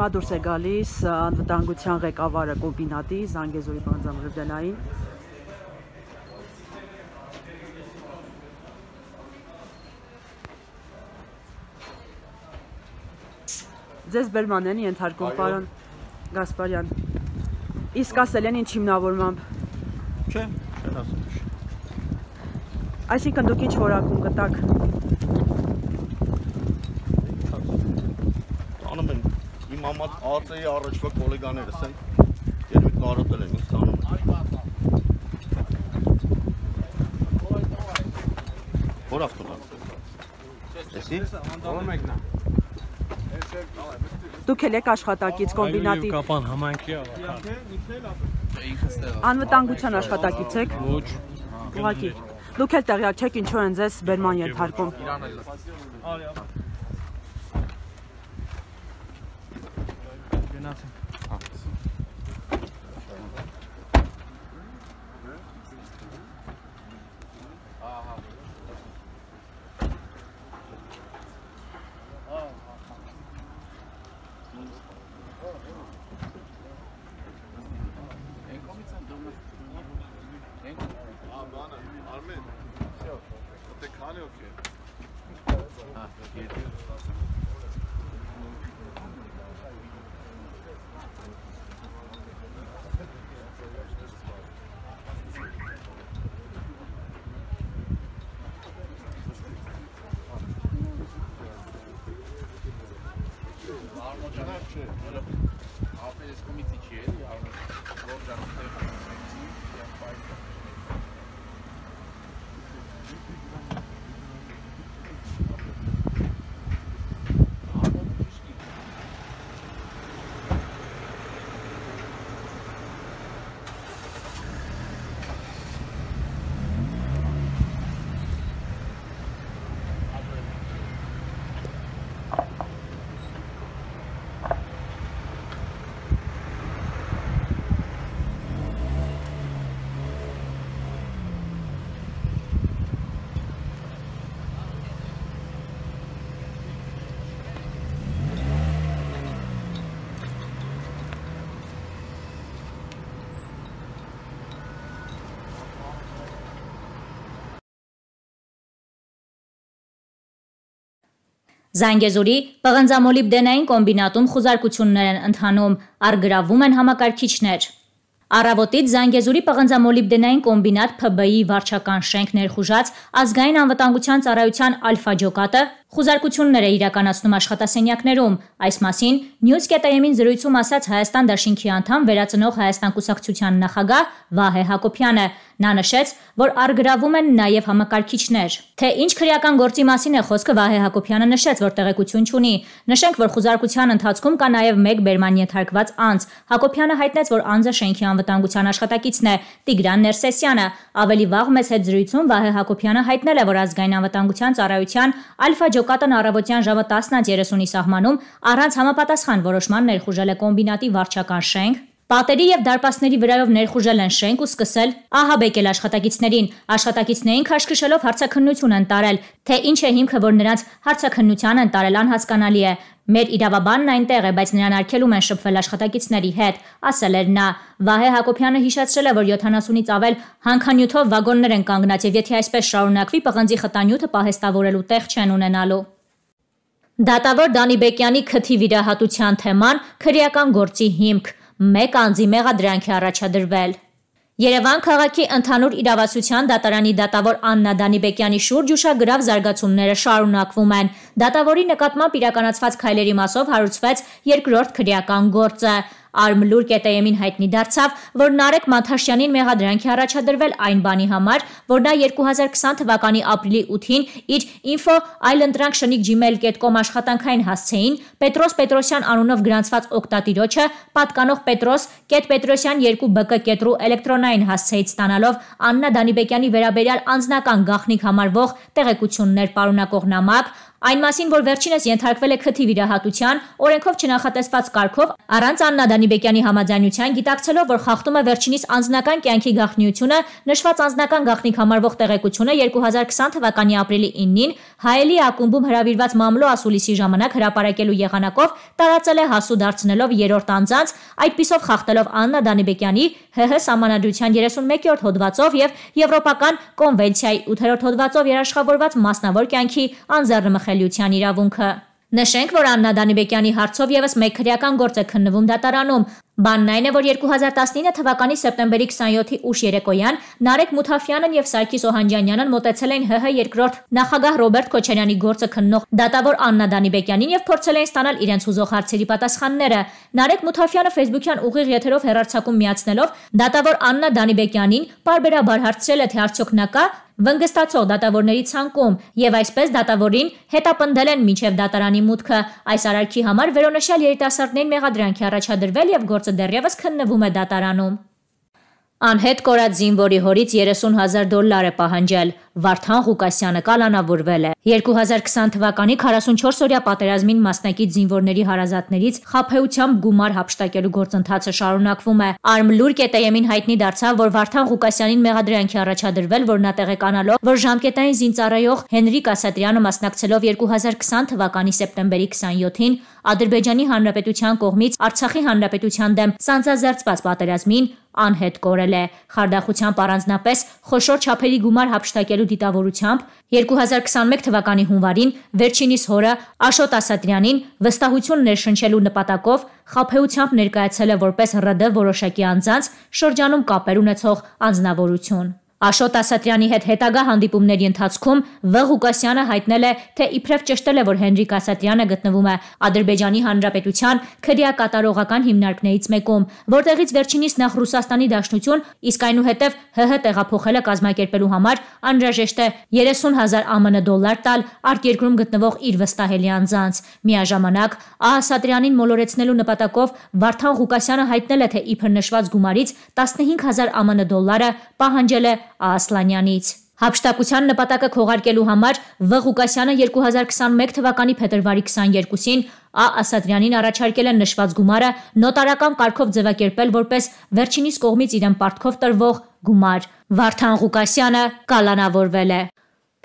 Հիմա դուրս է գալիս անվտանգության ղեկավարը կոմբինատի Զանգեզուրի բանձամրդանային։ Ձեզ բերման են ենթարկում պարոն Գասպարյան։ Իսկ ասել են ինչ հիմնավորմամբ։ Չէ, չեն ասում։ Այսինքն դուք ինչ որակում գտաք համաց ԱԾ-ի առաջվա գոլեգաներս են երբ կարոտել են ինձ տանում։ Որ ավտոբուսը։ Էսի։ Որ մեկնա։ Դուք եք աշխատակից կոմբինատիվ։ Կապան համայնքի ավական։ Անվտանգության աշխատակից եք։ Ոչ։ Ուղղակի։ Դուք էլ տեղյակ չեք ինչու են ձեզ բերման ենթարկում։ Արիա։ գնացին։ Հա։ Armen. Yok. Tek hane yok ki. Ha, yetiyor. Ապերես կոմիտի չի է, որ ժանոթեր կոմիտի, և պայք Զանգեզուրի Պղնձամոլիբդենային կոմբինատում խուզարկություններ են ընթանում, արգրավում են համակարգիչներ։ Առավոտից Զանգեզուրի Պղնձամոլիբդենային կոմբինատ ՓԲ-ի վարչական շենք ներխուժած ազգային անվտանգության ծառայության Ալֆա ջոկատը Խուզարկություններ է իրականացնում աշխատասենյակներում։ Այս մասին News.am-ին զրույցում ասաց Հայաստան Դաշինքի անդամ վերածնող Հայաստան կուսակցության նախագահ Վահե Հակոբյանը։ Նա նշեց, որ արգրավում են նաև համակարգիչներ։ Թե ինչ քրեական գործի մասին է խոսքը Վահե Հակոբյանը նշեց, որ տեղեկություն չունի։ Նշենք, որ խուզարկության ընթացքում կա նաև մեկ Բերմանի ենթարկված անձ։ Հակոբյանը հայտնեց, որ անձը շենքի անվտանգության աշխատակիցն է Տիգրան Ներսեսյանը։ Ավելի վաղ մեծ հետ զրույցում Վահե Հակոբյանը հայտնել է, որ ազգային անվտանգության ծառայության Ալֆա Շոկատն առավոտյան ժամը 10:30-ի սահմանում առանց համապատասխան որոշման ներխուժել է կոմբինատի վարչական շենք, Պատերի եւ դարպասների վրայով ներխուժել են շենք ու սկսել ահաբեկել աշխատակիցներին։ Աշխատակիցներին քաշքշելով հարցաքննություն են տարել, թե ինչ է հիմքը, որ նրանց հարցաքննության են տարել անհասկանալի է։ Մեր իրավաբանն այնտեղ է, բայց նրան արգելում են շփվել աշխատակիցների հետ, ասել էր նա։ Վահե Հակոբյանը հիշեցրել է, որ 70-ից ավել հանքանյութով վագոններ են կանգնած եւ եթե այսպես շարունակվի, պղնձի խտանյութը պահեստավորելու տեղ չեն ունենալու։ Դատավոր Դանիբեկյանի քթի վիրահատության թեման քրեական գործի հիմք մեկ անձի մեղադրանք է առաջադրվել։ Երևան քաղաքի ընդհանուր իրավասության դատարանի դատավոր Աննա Դանիբեկյանի շուրջ ուշագրավ զարգացումները շարունակվում են։ Դատավորի նկատմամբ իրականացված քայլերի մասով հարուցվեց երկրորդ քրեական գործը։ Արմլուր կետեյեմին հայտնի դարձավ, որ Նարեկ Մաթաշյանին մեղադրանքի առաջադրվել այն բանի համար, որ նա 2020 թվականի ապրիլի 8-ին իր info islandrank@gmail.com աշխատանքային հասցեին Պետրոս Պետրոսյան անունով գրանցված օկտատիրոջը պատկանող Պետրոս Պետրոսյան 2bk.ru էլեկտրոնային հասցեից ստանալով Աննա Դանիբեկյանի վերաբերյալ անձնական գաղտնիք համարվող տեղեկություններ պարունակող նամակ Այն մասին, որ վերջինս ենթարկվել է քթի վիրահատության, օրենքով չնախատեսված կարգով առանց Աննա Դանիբեկյանի համաձայնության գիտակցելով, որ խախտում է վերջինիս անձնական կյանքի գաղտնիությունը, նշված անձնական գաղտնիք համարվող տեղեկությունը 2020 թվականի ապրիլի 9-ին հայելի ակումբում հրավիրված մամլո ասուլիսի ժամանակ հրապարակելու եղանակով տարածել է հասու դարձնելով երրորդ անձանց, այդ պիսով խախտելով Աննա Դանիբեկյանի ՀՀ համանadrության 31-րդ հոդվածով եւ Եվրոպական կոնվենցիայի 8-րդ հոդվածով երաշխավորված մասնավոր կյանքի անձեռնմխ կանխելիության իրավունքը։ Նշենք, որ Աննա Դանիբեկյանի հարցով եւս մեկ քրեական գործ է քննվում դատարանում։ Բանն այն է, որ 2019 թվականի սեպտեմբերի 27-ի ուշ երեկոյան Նարեկ Մութաֆյանն եւ Սարգիս Օհանջանյանն մտեցել էին ՀՀ երկրորդ նախագահ Ռոբերտ Քոչարյանի գործը քննող դատավոր Աննա Դանիբեկյանին եւ փորձել էին ստանալ իրենց ուզող հարցերի պատասխանները։ Նարեկ Մութաֆյանը Facebook-յան ուղիղ եթերով հերարցակում միացնելով դատավոր Աննա Դանիբեկյանին բարբերաբար հարցրել է թե արդյոք նա կա Վնգստացող դատավորների ցանկում եւ այսպես դատավորին հետապնդել են միջև դատարանի մուտքը։ Այս արարքի համար վերոնշյալ երիտասարդներին մեղադրանքի առաջադրվել եւ գործը դեռևս քննվում է դատարանում։ Անհետ կորած զինվորի հորից 30 000 դոլար է պահանջել։ Վարդան Ղուկասյանը կալանավորվել է։ 2020 թվականի 44-օրյա պատերազմին մասնակից զինվորների հարազատներից խափեությամբ գումար հապշտակելու գործընթացը շարունակվում է։ Արմլուր կետեյեմին հայտնի դարձավ, որ Վարդան Ղուկասյանին մեղադրանքի առաջադրվել, որ նա տեղեկանալով, որ ժամկետային զինծառայող Հենրիկ Ասատրյանը մասնակցելով 2020 թվականի սեպտեմբերի 27-ին Ադրբեջանի Հանրապետության կողմից Արցախի Հանրապետության դեմ սանձազերծված պատերազմին անհետ կորել է։ Խարդախությամբ առանձնապես խոշոր չափերի գումար հապշտակելու կազմակերպելու դիտավորությամբ 2021 թվականի հունվարին վերջինիս հորը Աշոտ Ասատրյանին վստահություն ներշնչելու նպատակով խափեությամբ ներկայացել է որպես ՌԴ որոշակի անձանց շրջանում կապեր ունեցող անձնավորություն։ Աշոտ Ասատրյանի հետ հետագա հանդիպումների ընթացքում Վ Ղուկասյանը հայտնել է, թե իբրև ճշտել է, որ Հենրիկ Ասատրյանը գտնվում է Ադրբեջանի Հանրապետության քրեակատարողական հիմնարկներից մեկում, որտեղից վերջինիս նախ Ռուսաստանի Դաշնություն, իսկ այնուհետև ՀՀ տեղափոխելը կազմակերպելու համար անհրաժեշտ է 30000 ԱՄՆ դոլար տալ արտերկրում գտնվող իր վստահելի անձանց։ Միաժամանակ Ասատրյանին մոլորեցնելու նպատակով Վարդան Ղուկասյանը հայտնել է, թե իբր նշված գումարից 15000 ԱՄՆ դոլարը պահանջել է Ասլանյանից։ Հապշտակության նպատակը քողարկելու համար Վ Ղուկասյանը 2021 թվականի փետրվարի 22-ին Ա Ասատրյանին առաջարկել են նշված գումարը նոտարական կարգով ձևակերպել որպես վերջինիս կողմից իրեն պարտքով տրվող գումար։ Վարդան Ղուկասյանը կալանավորվել է։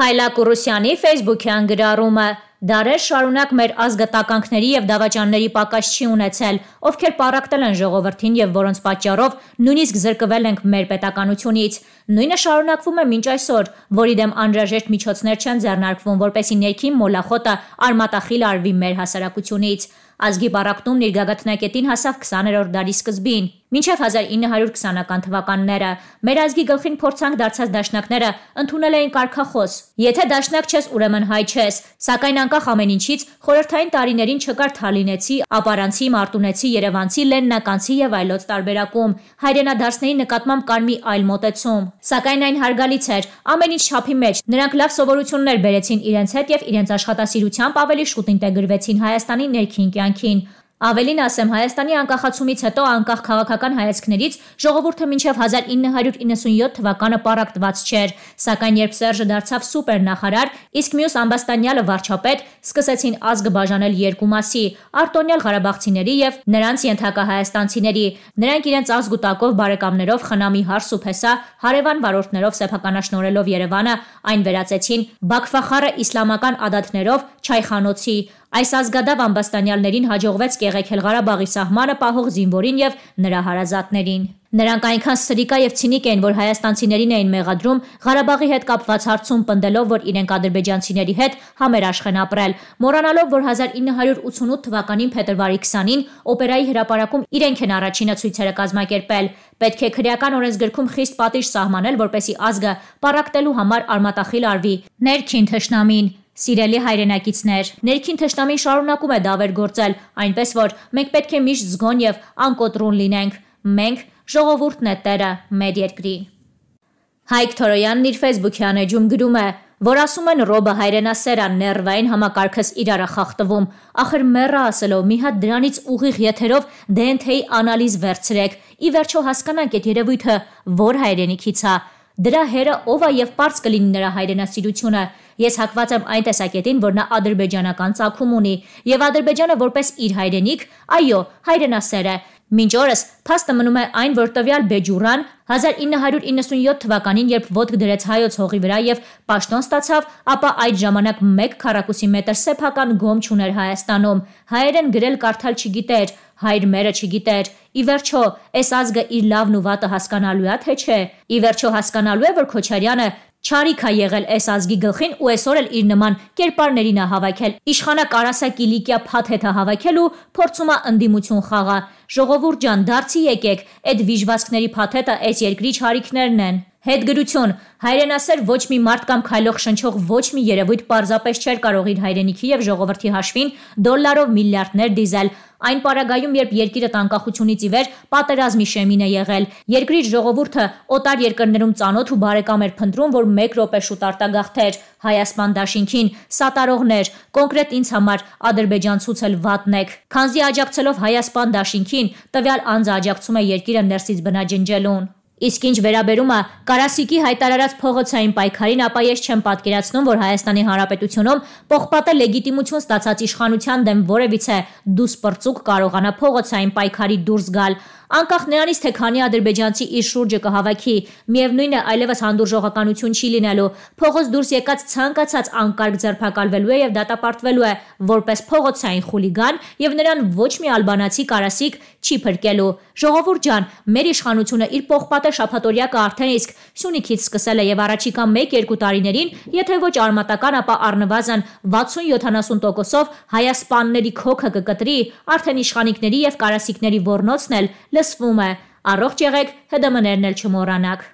Փայլա Կուրուսյանի Facebook-յան գրառումը Դարեր շարունակ մեր ազգը տականքների եւ դավաճանների պակաս չի ունեցել, ովքեր պարակտել են ժողովրդին եւ որոնց պատճառով նույնիսկ զրկվել ենք մեր պետականությունից։ Նույնը շարունակվում է մինչ այսօր, որի դեմ անհրաժեշտ միջոցներ չեն ձեռնարկվում, որպեսի ներքին մոլախոտը արմատախիլ արվի մեր հասարակությունից։ Ազգի պարակտումն իր գագաթնակետին հասավ 20-րդ դարի սկզբին։ Մինչև 1920-ական թվականները մեր ազգի գլխին փորձանք դարձած դաշնակները ընդունել էին կարկախոս. Եթե դաշնակ չես, ուրեմն հայ չես, սակայն անկախ ամեն ինչից խորհրդային տարիներին չկար Թալինեցի, ապարանցի, մարտունեցի, երևանցի, լեննականցի եւ այլոց տարբերակում։ Հայրենադարձների նկատմամբ կար մի այլ մոտեցում։ Սակայն այն հարգալից էր, ամեն ինչ շափի մեջ։ Նրանք լավ սովորություններ բերեցին իրենց հետ եւ իրենց աշխատասիրությամբ ավելի շուտ ինտեգրվեցին Հայաստանի ներքին կյանքին։ Ավելին ասեմ, Հայաստանի անկախացումից հետո անկախ քաղաքական հայացքներից ժողովուրդը մինչև 1997 թվականը պարակտված չէր, սակայն երբ Սերժը դարձավ սուպերնախարար, իսկ մյուս ամբաստանյալը վարչապետ, սկսեցին ազգը բաժանել երկու մասի՝ արտոնյալ Ղարաբաղցիների եւ նրանց ենթակա հայաստանցիների։ Նրանք իրենց ազգուտակով բարեկամներով խնամի հարս ու փեսա հարևան վարորդներով սեփականաշնորելով Երևանը այն վերածեցին Բաքվախարը իսլամական ադատներով Չայխանոցի Այս ազգադավ ամբաստանյալներին հաջողվեց կեղեքել Ղարաբաղի սահմանը պահող զինվորին եւ նրա հարազատներին։ Նրանք այնքան սրիկա եւ ցինիկ էին, որ հայաստանցիներին էին մեղադրում Ղարաբաղի հետ կապված հարցում պնդելով, որ իրենք ադրբեջանցիների հետ համերաշխեն ապրել, մոռանալով, որ 1988 թվականին փետրվարի 20-ին օպերայի հրապարակում իրենք են առաջինը ցույցերը կազմակերպել։ Պետք է քրեական օրենսգրքում խիստ պատիժ սահմանել, որպեսի ազգը պարակտելու համար արմատախիլ արվի ներքին թշնամին։ Սիրելի հայրենակիցներ, ներքին թշնամին շարունակում է դավեր գործել, այնպես որ մենք պետք է միշտ զգոն եւ անկոտրուն լինենք։ Մենք ժողովուրդն է Տերը, մեր երկրի։ Հայկ Թորոյանն իր Facebook-յան էջում գրում է, որ ասում են Ռոբը հայրենասեր է ներվային համակարգս իրար է խախտվում, ախր մեռա ասելով մի հատ դրանից ուղիղ եթերով DNT-ի անալիզ վերցրեք։ Ի վերջո հասկանանք այդ երևույթը, որ հայրենիքից է։ Դրա հերը ով է եւ པարզ կլինի նրա հայրենասիրությունը։ Ես հակված եմ այն տեսակետին, որ նա ադրբեջանական ցակում ունի եւ Ադրբեջանը որպես իր հայրենիք, այո, հայրենասեր է։ Մինչ օրս փաստը մնում է այն, որ տվյալ Բեջուրան 1997 թվականին, երբ ոդկ դրեց հայոց հողի վրա եւ պաշտոն ստացավ, ապա այդ ժամանակ 1 քառակուսի մետր սեփական գոմ չուներ Հայաստանում։ Հայերեն գրել կարդալ չգիտեր, հայր մերը չգիտեր։ Ի վերջո, այս ազգը իր լավն ու վատը հասկանալու է, թե չէ։ Ի վերջո հասկանալու է, որ Քոչարյանը Չարիք է եղել այս ազգի գլխին ու այսօր էլ իր նման կերպարներին է հավաքել։ Իշխանակ Արասակի Լիկիա Փաթեթը հավաքել ու փորձում է ընդդիմություն խաղա։ Ժողովուրդ ջան, դարձի եկեք, այդ վիժվածքների փաթեթը այս երկրի ճարիքներն են։ Հետգրություն, հայրենասեր ոչ մի մարդ կամ քայլող շնչող ոչ մի երևույթ պարզապես չէր կարող իր հայրենիքի եւ ժողովրդի հաշվին դոլարով միլիարդներ դիզել, Այն պարագայում, երբ երկիրը տանկախությունից ի վեր պատերազմի շեմին է եղել, երկրի ժողովուրդը օտար երկրներում ծանոթ ու բարեկամ էր փնտրում, որ 1 րոպե շուտ արտագաղթեր Հայաստան դաշինքին սատարողներ, կոնկրետ ինձ համար ադրբեջանցուց էլ վատն եք։ Քանզի աջակցելով Հայաստան դաշինքի Մինչին տվյալ անձը աջակցում է երկիրը ներսից բնաջնջելուն։ Իսկ ինչ վերաբերում է Կարասիկի հայտարարած փողոցային պայքարին, ապա ես չեմ պատկերացնում, որ Հայաստանի Հանրապետությունում պողպատե լեգիտիմություն ստացած իշխանության դեմ որևիցե դուսպրծուկ կարողանա փողոցային պայքարի դուրս գալ։ Անկախ նրանից, թե քանի ադրբեջանցի իր շուրջը կհավաքի, միևնույնն է այլևս հանդուրժողականություն չի լինելու։ Փողոց դուրս եկած ցանկացած անկարգ ձերբակալվելու է եւ դատապարտվելու է որպես փողոցային խուլիգան եւ նրան ոչ մի ալբանացի կարասիկ չի փրկելու։ Ժողովուրդ ջան, մեր իշխանությունը իր փողպատե շափատորյակը արդեն իսկ Սյունիքից սկսել է եւ առաջիկա 1-2 տարիներին, եթե ոչ արմատական, ապա առնվազն 60-70%-ով հայասպանների քոքը կկտրի, արդեն իշխանիկների եւ կարասիկների ворնոցն էլ լսվում է։ Առողջ եղեք, ՀԴՄ-ներն էլ չմոռանաք։